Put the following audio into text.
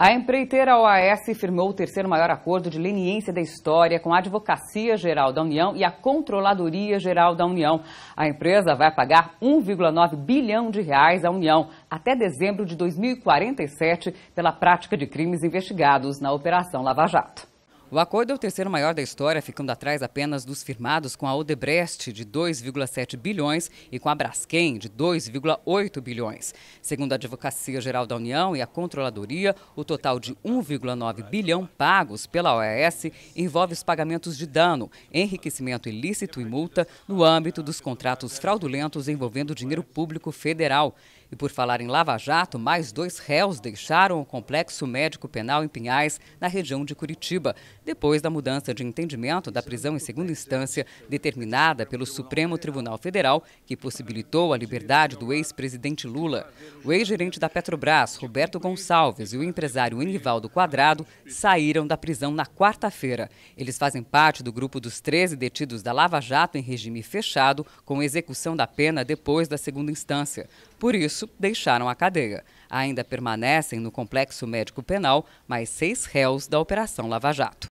A empreiteira OAS firmou o terceiro maior acordo de leniência da história com a Advocacia Geral da União e a Controladoria Geral da União. A empresa vai pagar 1,9 bilhão de reais à União até dezembro de 2047 pela prática de crimes investigados na Operação Lava Jato. O acordo é o terceiro maior da história, ficando atrás apenas dos firmados com a Odebrecht, de 2,7 bilhões, e com a Braskem, de 2,8 bilhões. Segundo a Advocacia Geral da União e a Controladoria, o total de 1,9 bilhão pagos pela OAS envolve os pagamentos de dano, enriquecimento ilícito e multa no âmbito dos contratos fraudulentos envolvendo dinheiro público federal. E por falar em Lava Jato, mais dois réus deixaram o Complexo Médico Penal em Pinhais, na região de Curitiba depois da mudança de entendimento da prisão em segunda instância, determinada pelo Supremo Tribunal Federal, que possibilitou a liberdade do ex-presidente Lula. O ex-gerente da Petrobras, Roberto Gonçalves, e o empresário Enivaldo Quadrado saíram da prisão na quarta-feira. Eles fazem parte do grupo dos 13 detidos da Lava Jato em regime fechado, com execução da pena depois da segunda instância. Por isso, deixaram a cadeia. Ainda permanecem no complexo médico penal mais seis réus da Operação Lava Jato.